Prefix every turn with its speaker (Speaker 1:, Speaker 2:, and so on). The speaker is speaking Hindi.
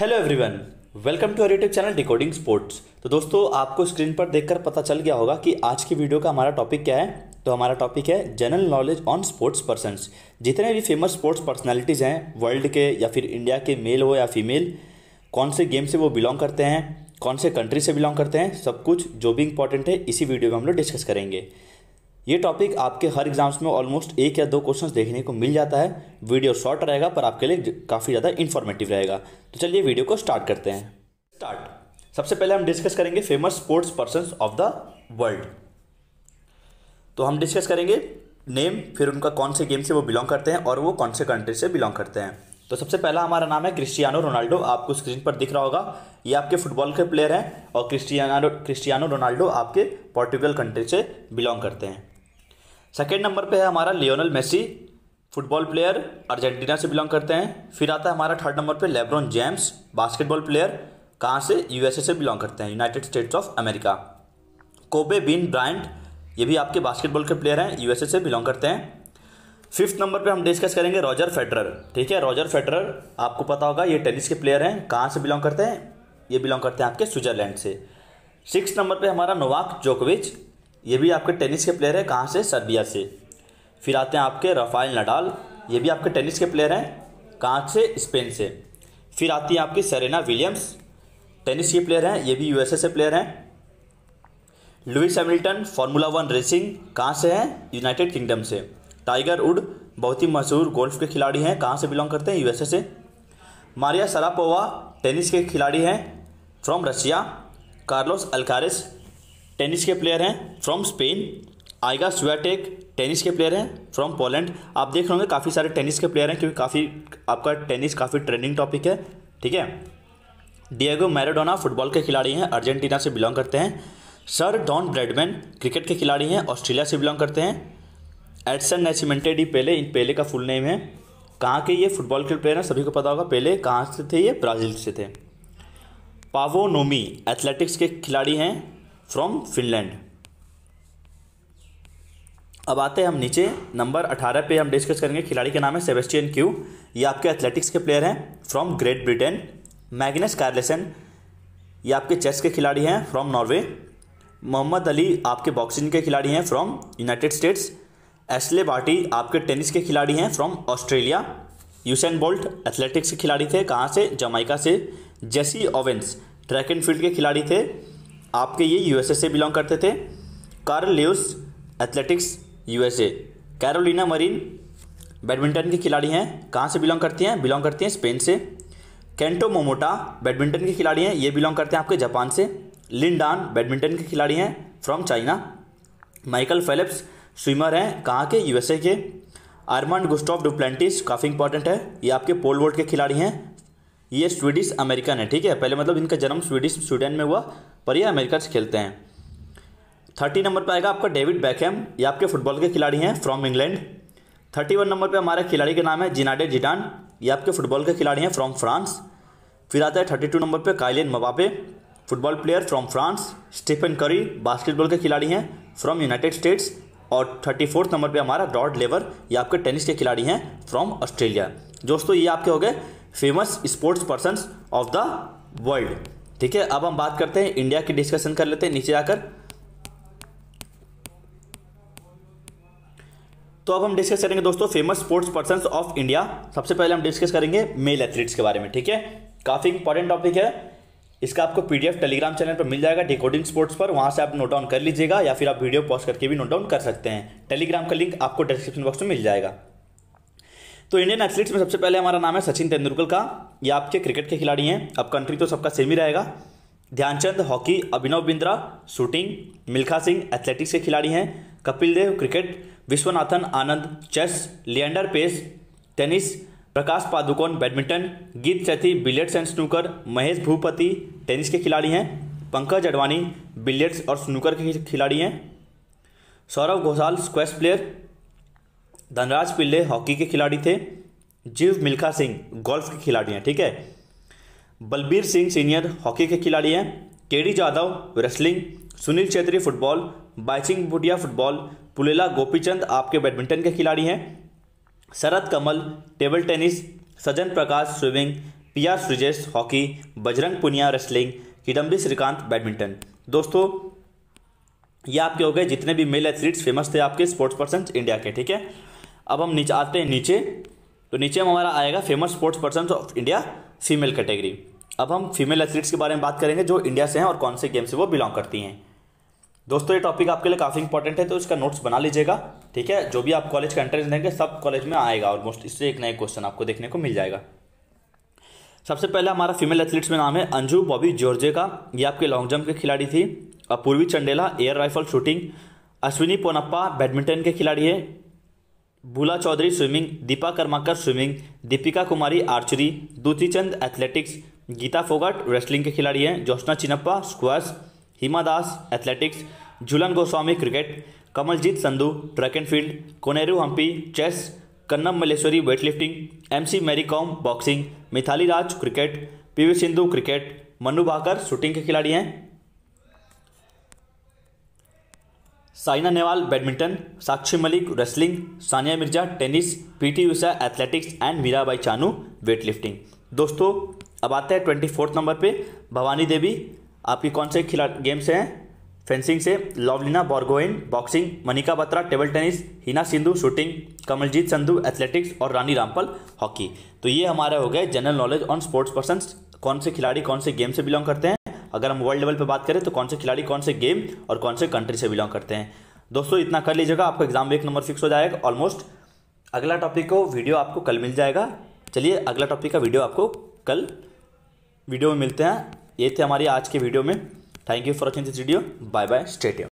Speaker 1: hello everyone welcome to Haritech YouTube channel decoding sports तो दोस्तों आपको स्क्रीन पर देखकर पता चल गया होगा कि आज की वीडियो का हमारा टॉपिक क्या है तो हमारा टॉपिक है general knowledge on sports persons जितने भी फेमस स्पोर्ट्स पर्सनालिटीज़ हैं वर्ल्ड के या फिर इंडिया के मेल हो या फीमेल कौन से गेम से वो बिलोंग करते हैं कौन से कंट्री से बिलोंग करते हैं सब कुछ जो भी इंपॉर्टेंट है इसी वीडियो में हम लोग डिस्कस करेंगे ये टॉपिक आपके हर एग्जाम्स में ऑलमोस्ट एक या दो क्वेश्चंस देखने को मिल जाता है वीडियो शॉर्ट रहेगा पर आपके लिए काफ़ी ज़्यादा इन्फॉर्मेटिव रहेगा तो चलिए वीडियो को स्टार्ट करते हैं स्टार्ट सबसे पहले हम डिस्कस करेंगे famous sports person of the world तो हम डिस्कस करेंगे नेम फिर उनका कौन से गेम से वो बिलोंग करते हैं और वो कौन से कंट्री से बिलोंग करते हैं तो सबसे पहला हमारा नाम है क्रिस्टियानो रोनाल्डो आपको स्क्रीन पर दिख रहा होगा ये आपके फुटबॉल के प्लेयर हैं और क्रिस्टियानो क्रिस्टियानो रोनाल्डो आपके पोर्टुगल कंट्री से बिलोंग करते हैं सेकेंड नंबर पे है हमारा Lionel Messi football player Argentina से बिलोंग करते हैं फिर आता है हमारा थर्ड नंबर पे लेब्रॉन जेम्स बास्केटबॉल प्लेयर कहाँ से यूएसए से बिलोंग करते हैं United States of America Kobe Bean Bryant ये भी आपके बास्केटबॉल के प्लेयर हैं यूएसए से बिलोंग करते हैं फिफ्थ नंबर पे हम डिस्कस करेंगे रॉजर फेडरर ठीक है रॉजर फेडरर आपको पता होगा ये टेनिस के प्लेयर हैं कहाँ से बिलोंग करते हैं ये बिलोंग करते हैं आपके स्विट्जरलैंड से सिक्स नंबर पे हमारा नोवाक जोकोविच ये भी आपके टेनिस के प्लेयर हैं कहाँ से सर्बिया से फिर आते हैं आपके रफ़ाइल नडाल ये भी आपके टेनिस के प्लेयर हैं कहाँ से स्पेन से फिर आती है आपकी सेरेना विलियम्स टेनिस के प्लेयर हैं ये भी यूएसए से प्लेयर हैं Lewis Hamilton formula one racing कहाँ से हैं यूनाइटेड किंगडम से टाइगर उड बहुत ही मशहूर गोल्फ के खिलाड़ी हैं कहाँ से बिलोंग करते हैं यूएसए से मारिया सरापोवा टेनिस के खिलाड़ी हैं from Russia Carlos Alcaraz tennis के प्लेयर हैं from Spain Iga Swiatek tennis के प्लेयर हैं फ्रॉम पोलैंड आप देख रहे होंगे काफ़ी सारे टेनिस के प्लेयर हैं क्योंकि काफ़ी आपका टेनिस काफ़ी ट्रेंडिंग टॉपिक है ठीक है डिएगो मैराडोना फुटबॉल के खिलाड़ी हैं अर्जेंटीना से बिलोंग करते हैं सर डॉन ब्रेडमैन क्रिकेट के खिलाड़ी हैं ऑस्ट्रेलिया से बिलोंग करते हैं एडसन नेसीमेंटे डी पेले इन पेले का फुल नेम है कहाँ के ये फुटबॉल के प्लेयर हैं सभी को पता होगा पेले कहाँ से थे ये ब्राज़ील से थे पावो नोमी एथलेटिक्स के खिलाड़ी हैं फ्रॉम फिनलैंड अब आते हैं हम नीचे नंबर अठारह पे हम डिस्कस करेंगे खिलाड़ी के नाम है सेबेस्टियन क्यू ये आपके एथलेटिक्स के प्लेयर हैं from Great Britain Magnus Carlsen ये आपके चेस के खिलाड़ी हैं फ्रॉम नॉर्वे मोहम्मद अली आपके बॉक्सिंग के खिलाड़ी हैं from United States Ashleigh Barty आपके टेनिस के खिलाड़ी हैं from Australia Usain Bolt athletics के खिलाड़ी थे कहाँ से जमाइका से Jesse Owens track and field के खिलाड़ी थे आपके ये यूएसए से बिलोंग करते थे Carl Lewis athletics USA Carolina Marin badminton की खिलाड़ी हैं कहाँ से बिलोंग करती हैं बिलोंग करती हैं स्पेन से कैंटो मोमोटा बैडमिंटन के खिलाड़ी हैं ये बिलोंग करते हैं आपके जापान से लिनडान बैडमिंटन के खिलाड़ी हैं from China Michael Phelps swimmer हैं कहाँ के यूएसए के आर्मांड गुस्टॉफ डुप्लेंटिस काफ़ी इंपॉर्टेंट है ये आपके पोल वोल्ट के खिलाड़ी हैं ये स्वीडिश अमेरिकन है ठीक है पहले मतलब इनका जन्म स्वीडिश स्वीडन में हुआ पर ये अमेरिका से खेलते हैं थर्टी नंबर पर आएगा आपका डेविड बैकहम ये आपके फुटबॉल के खिलाड़ी हैं from England thirty one number पर हमारे खिलाड़ी का नाम है जिनाडे जिडान ये आपके फुटबॉल के खिलाड़ी हैं फ्रॉम फ्रांस फिर आता है थर्टी टू नंबर पर Kylian Mbappe football player from France Stephen Curry basketball के खिलाड़ी हैं फ्रॉम यूनाइटेड स्टेट्स और थर्टी फोर्थ नंबर पर हमारा डॉड लेवर ये आपके टेनिस के खिलाड़ी हैं फ्रॉम ऑस्ट्रेलिया दोस्तों ये आपके हो गए famous sports person of the world ठीक है अब हम बात करते हैं इंडिया की डिस्कशन कर लेते हैं नीचे आकर तो अब हम डिस्कस करेंगे दोस्तों famous sports person of India सबसे पहले हम डिस्कस करेंगे मेल एथलीट्स के बारे में ठीक है काफ़ी इंपॉर्टेंट टॉपिक है इसका आपको पीडीएफ टेलीग्राम चैनल पर मिल जाएगा डिकोडिंग स्पोर्ट्स पर वहां से आप नोट डाउन कर लीजिएगा या फिर आप वीडियो पॉज करके भी नोट डाउन कर सकते हैं टेलीग्राम का लिंक आपको डिस्क्रिप्शन बॉक्स में मिल जाएगा तो इंडियन एथलीट्स में सबसे पहले हमारा नाम है सचिन तेंदुलकर का ये आपके क्रिकेट के खिलाड़ी हैं अब कंट्री तो सबका सेम ही रहेगा Dhyan Chand hockey Abhinav Bindra shooting Milkha Singh athletics के खिलाड़ी हैं Kapil Dev cricket Viswanathan Anand chess Leander Paes tennis Prakash Padukone badminton Geet Sethi billiards and snooker Mahesh Bhupathi tennis के खिलाड़ी हैं पंकज अडवाणी बिलियर्ड्स और स्नूकर के खिलाड़ी हैं Saurav Ghosal squash player Dhanraj Pillay hockey के खिलाड़ी थे जीव मिल्खा सिंह गोल्फ के खिलाड़ी हैं ठीक है बलबीर सिंह सीनियर हॉकी के खिलाड़ी हैं K D Jadhav wrestling Sunil Chhetri football Baichung Bhutia football Pullela Gopichand आपके बैडमिंटन के खिलाड़ी हैं Sharath Kamal table tennis Sajan Prakash swimming पिया Sreejesh hockey Bajrang Punia wrestling Kidambi Srikanth badminton दोस्तों ये आपके हो गए जितने भी मेल एथलीट्स फेमस थे आपके स्पोर्ट्स पर्सन इंडिया के ठीक है अब हम नीचे आते हैं नीचे तो नीचे में हमारा आएगा famous sports person of India female category अब हम फीमेल एथलीट्स के बारे में बात करेंगे जो इंडिया से हैं और कौन से गेम से वो बिलोंग करती हैं दोस्तों ये टॉपिक आपके लिए काफ़ी इंपॉर्टेंट है तो इसका नोट्स बना लीजिएगा ठीक है जो भी आप कॉलेज का एंट्रेंस देंगे सब कॉलेज में आएगा ऑलमोस्ट इससे एक नए क्वेश्चन आपको देखने को मिल जाएगा सबसे पहले हमारा फीमेल एथलीट्स में नाम है अंजू बॉबी जॉर्जे का ये आपके लॉन्ग जंप के खिलाड़ी थी Apurvi Chandela air rifle shooting Ashwini Ponnappa badminton के खिलाड़ी है Bula Choudhury swimming Dipa Karmakar swimming Deepika Kumari archery Dutee Chand athletics Geeta Phogat wrestling के खिलाड़ी हैं Joshna Chinappa squash Hima Das athletics Jhulan Goswami cricket Kamaljeet Sandhu track and field Koneru Humpy chess Karnam Malleswari weightlifting M C Mary Kom boxing Mithali Raj cricket P V Sindhu cricket Manu Bhaker shooting के खिलाड़ी हैं Saina Nehwal badminton Sakshi Malik wrestling Sania Mirza tennis P T Usha athletics and Mirabai Chanu weightlifting दोस्तों अब आते हैं ट्वेंटी फोर्थ नंबर पे भवानी देवी आपकी कौन से खिलाड़ी गेम्स हैं फेंसिंग से Lovlina Borgohain boxing Manika Batra table tennis Heena Sidhu shooting Kamaljeet Sandhu athletics और रानी रामपल हॉकी तो ये हमारा हो गया general knowledge on sports person कौन से खिलाड़ी कौन से गेम से बिलोंग करते हैं अगर हम वर्ल्ड लेवल पर बात करें तो कौन से खिलाड़ी कौन से गेम और कौन से कंट्री से बिलोंग करते हैं दोस्तों इतना कर लीजिएगा आपका एग्जाम एक नंबर फिक्स हो जाएगा ऑलमोस्ट अगला टॉपिक को वीडियो आपको कल मिल जाएगा चलिए अगला टॉपिक का वीडियो आपको कल वीडियो में मिलते हैं ये थे हमारी आज के वीडियो में thank you for watching this video bye bye state